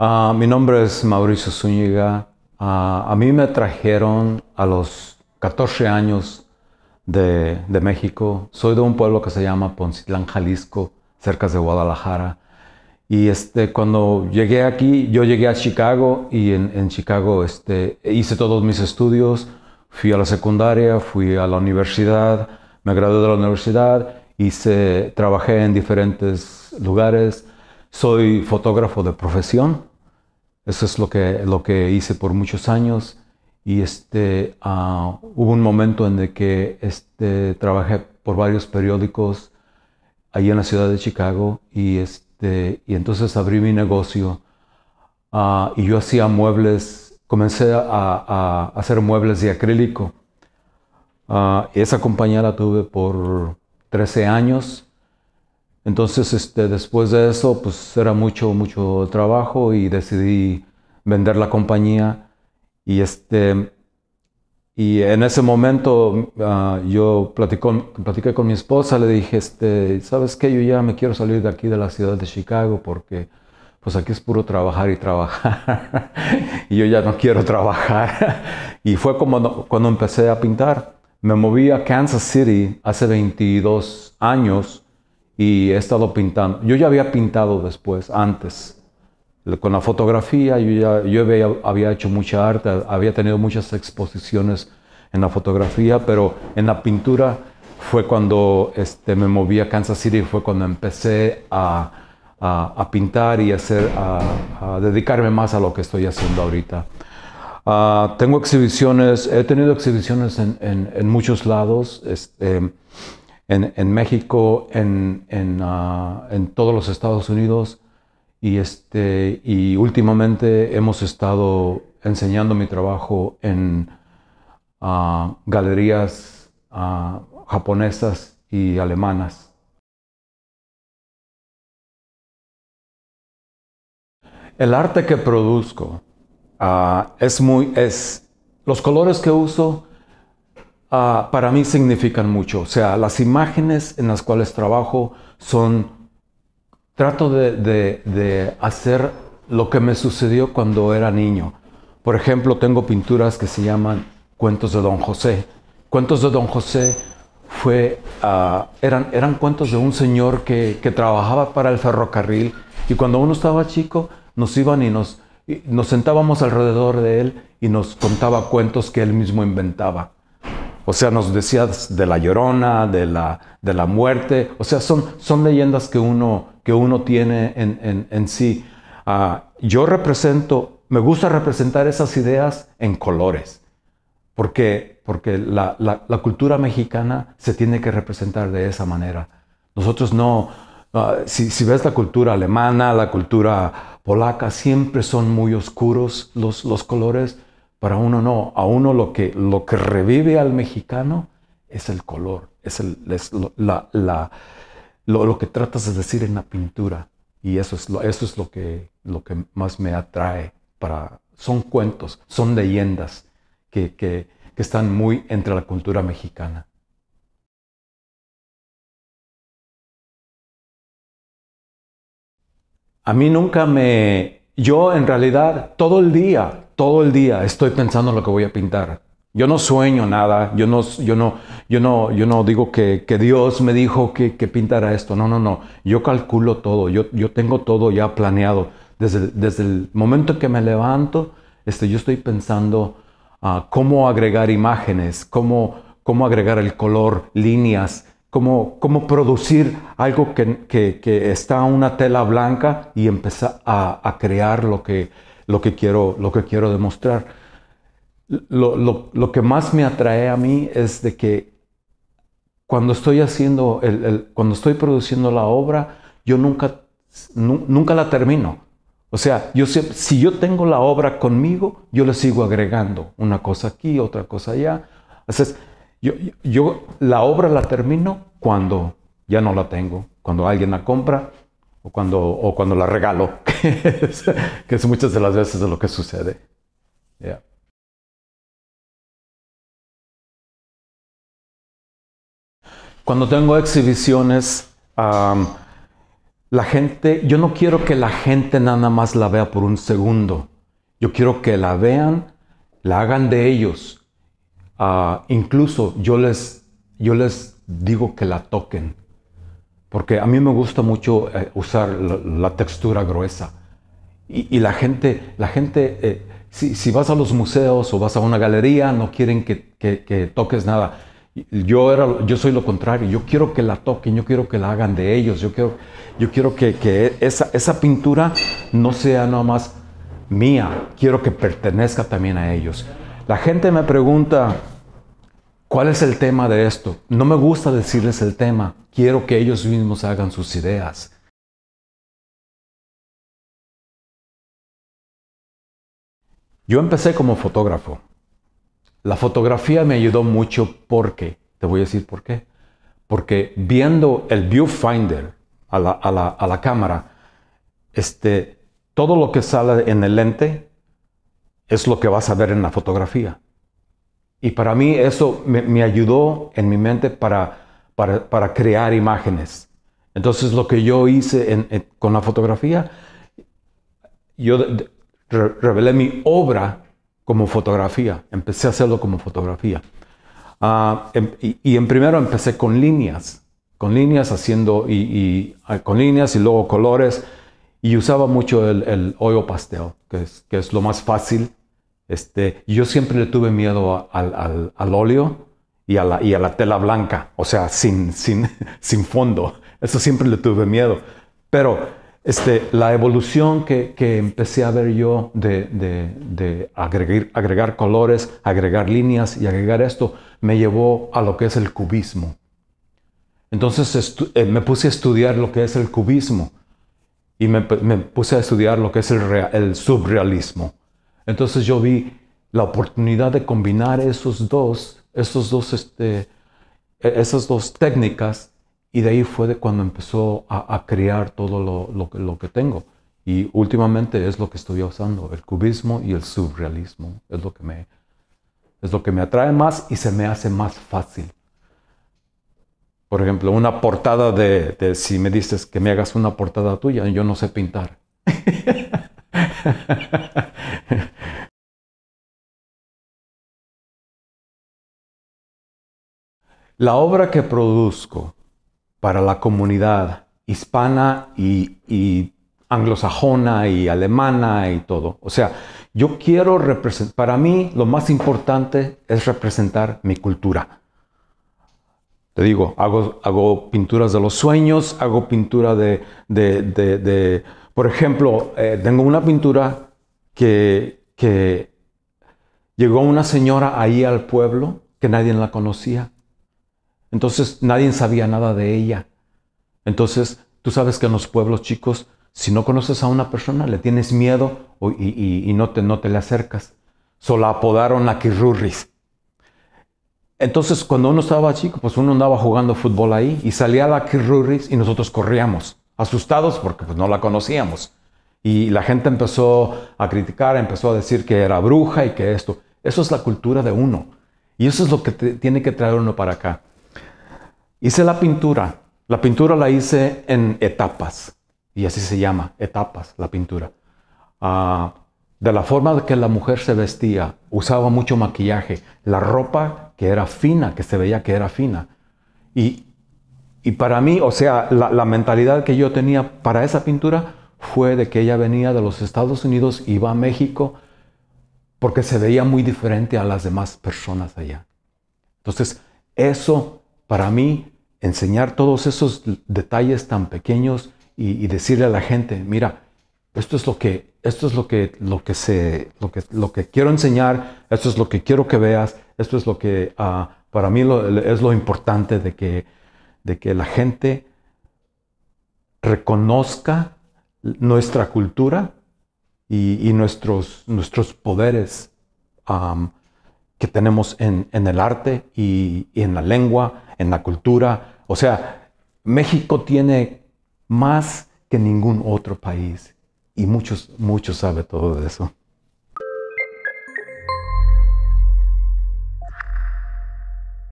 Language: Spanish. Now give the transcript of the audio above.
Ah, mi nombre es Mauricio Zúñiga. Ah, a mí me trajeron a los 14 años de, México. Soy de un pueblo que se llama Poncitlán, Jalisco, cerca de Guadalajara. Y este, cuando llegué aquí, yo llegué a Chicago y en, Chicago este, hice todos mis estudios. Fui a la secundaria, fui a la universidad, me gradué de la universidad, hice, trabajé en diferentes lugares. Soy fotógrafo de profesión. Eso es lo que, lo que hice por muchos años. Y este, ah, hubo un momento en el que este, trabajé por varios periódicos ahí en la ciudad de Chicago. Y, este, y entonces abrí mi negocio. Ah, y yo hacía muebles, comencé a, hacer muebles de acrílico. Ah, esa compañía la tuve por 13 años entonces, este, después de eso, pues era mucho, mucho trabajo y decidí vender la compañía. Y, este, y en ese momento ah, yo platicó, platiqué con mi esposa, le dije, este, ¿sabes qué? Yo ya me quiero salir de aquí, de la ciudad de Chicago, porque pues aquí es puro trabajar y trabajar. y yo ya no quiero trabajar. y fue como cuando empecé a pintar. Me moví a Kansas City hace 22 años y he estado pintando. Yo ya había pintado después, antes, con la fotografía, yo ya yo había, hecho mucha arte, había tenido muchas exposiciones en la fotografía, pero en la pintura fue cuando este, me moví a Kansas City, fue cuando empecé a, a, pintar y hacer, a, a, dedicarme más a lo que estoy haciendo ahorita. Ah, tengo exhibiciones, he tenido exhibiciones en, en, en muchos lados. Este, en, México, ah, en, todos los Estados Unidos este, y, últimamente hemos estado enseñando mi trabajo en ah, galerías ah, japonesas y alemanas. El arte que produzco es muy, es, los colores que uso Ah, para mí significan mucho. O sea, las imágenes en las cuales trabajo son, trato de, hacer lo que me sucedió cuando era niño. Por ejemplo, tengo pinturas que se llaman Cuentos de Don José. Cuentos de Don José fue, ah, eran, cuentos de un señor que, trabajaba para el ferrocarril y cuando uno estaba chico nos iban y nos sentábamos alrededor de él y nos contaba cuentos que él mismo inventaba. O sea, nos decías de la llorona, de la, de la muerte. O sea, son, son leyendas que uno, que uno tiene en, sí. Ah, yo represento, me gusta representar esas ideas en colores, porque, porque la, cultura mexicana se tiene que representar de esa manera. Nosotros no, ah, si, ves la cultura alemana, la cultura polaca, siempre son muy oscuros los, los colores para uno no, a uno lo que, lo que revive al mexicano es el color, es, lo, la, lo, que tratas de decir en la pintura. Y eso es lo, eso es lo, que, lo que más me atrae. Para, son cuentos, son leyendas que están muy entre la cultura mexicana. A mí nunca me... Yo en realidad todo el día todo el día estoy pensando en lo que voy a pintar. Yo no sueño nada, yo no, yo no, yo no, yo no digo que, Dios me dijo que, pintara esto. No, no, no. Yo calculo todo, yo, yo tengo todo ya planeado. Desde, desde el momento que me levanto, este, yo estoy pensando ah, cómo agregar imágenes, cómo, cómo agregar el color, líneas, cómo, cómo producir algo que, que, está una tela blanca y empezar a crear lo que, lo que quiero, lo que quiero demostrar. Lo, que más me atrae a mí es de que cuando estoy haciendo, cuando estoy produciendo la obra, yo nunca, nunca la termino. O sea, yo si, yo tengo la obra conmigo, yo le sigo agregando una cosa aquí, otra cosa allá. Entonces, yo la obra la termino cuando ya no la tengo. Cuando alguien la compra, o cuando, o cuando la regalo, que es, muchas de las veces de lo que sucede. Cuando tengo exhibiciones, la gente, yo no quiero que la gente nada más la vea por un segundo. Yo quiero que la vean, la hagan de ellos. Ah, incluso yo les digo que la toquen, porque a mí me gusta mucho eh, usar la, textura gruesa. Y, la gente, la gente eh, si, vas a los museos o vas a una galería, no quieren que, toques nada. Yo, era, yo soy lo contrario, yo quiero que la toquen, yo quiero que la hagan de ellos, yo quiero, yo quiero que, esa, esa pintura no sea nada más mía, quiero que pertenezca también a ellos. La gente me pregunta, ¿Cuál es el tema de esto? No me gusta decirles el tema, quiero que ellos mismos hagan sus ideas. Yo empecé como fotógrafo. La fotografía me ayudó mucho porque, te voy a decir por qué, porque viendo el viewfinder a la, cámara, este, todo lo que sale en el lente es lo que vas a ver en la fotografía. Y para mí eso me, ayudó en mi mente para, para, crear imágenes. Entonces lo que yo hice con la fotografía, yo revelé mi obra como fotografía, empecé a hacerlo como fotografía. Ah, em, y, en primero empecé con líneas, con líneas haciendo, y, ah, con líneas y luego colores, y usaba mucho el, hoyo pastel, que es, que es lo más fácil este, yo siempre le tuve miedo al, óleo y a, la, tela blanca, o sea, sin, fondo. Eso siempre le tuve miedo. Pero este, la evolución que, empecé a ver yo de, agregar, colores, agregar líneas y agregar esto, me llevó a lo que es el cubismo. Entonces eh, me puse a estudiar lo que es el cubismo y me, puse a estudiar lo que es el, el, subrealismo. Entonces yo vi la oportunidad de combinar esos dos, esos dos este, e-, esas dos técnicas y de ahí fue cuando empezó a, crear todo lo, lo, que tengo. Y últimamente es lo que estoy usando, el cubismo y el surrealismo. Es lo que me, es lo que me atrae más y se me hace más fácil. Por ejemplo, una portada de, de si me dices que me hagas una portada tuya, yo no sé pintar. La obra que produzco para la comunidad hispana y, anglosajona y alemana y todo. O sea, yo quiero representar, para mí lo más importante es representar mi cultura. Te digo, hago, hago pinturas de los sueños, hago pintura de, por ejemplo, eh, tengo una pintura que, que llegó una señora ahí al pueblo que nadie la conocía entonces nadie sabía nada de ella. Entonces tú sabes que en los pueblos chicos, si no conoces a una persona, le tienes miedo y, no, te, no te le acercas. solo la apodaron la Kirurris. Entonces cuando uno estaba chico, pues uno andaba jugando fútbol ahí y salía la Kirurris y nosotros corríamos, asustados porque pues, no la conocíamos. Y la gente empezó a criticar, empezó a decir que era bruja y que esto. Eso es la cultura de uno. Y eso es lo que tiene que traer uno para acá. Hice la pintura. La pintura la hice en etapas. Y así se llama, etapas, la pintura. Ah, de la forma que la mujer se vestía, usaba mucho maquillaje, la ropa que era fina, que se veía que era fina. Y, para mí, o sea, la, la mentalidad que yo tenía para esa pintura fue de que ella venía de los Estados Unidos, iba a México, porque se veía muy diferente a las demás personas allá. Entonces, eso para mí, enseñar todos esos detalles tan pequeños y, decirle a la gente, mira, esto es lo que, esto es lo que, lo que, se, lo que, lo que quiero enseñar, esto es lo que quiero que veas, esto es lo que ah, para mí es lo importante de que, de que la gente reconozca nuestra cultura y, nuestros, nuestros poderes que tenemos en, en el arte y, en la lengua, en la cultura. O sea, México tiene más que ningún otro país y muchos, muchos sabe todo eso.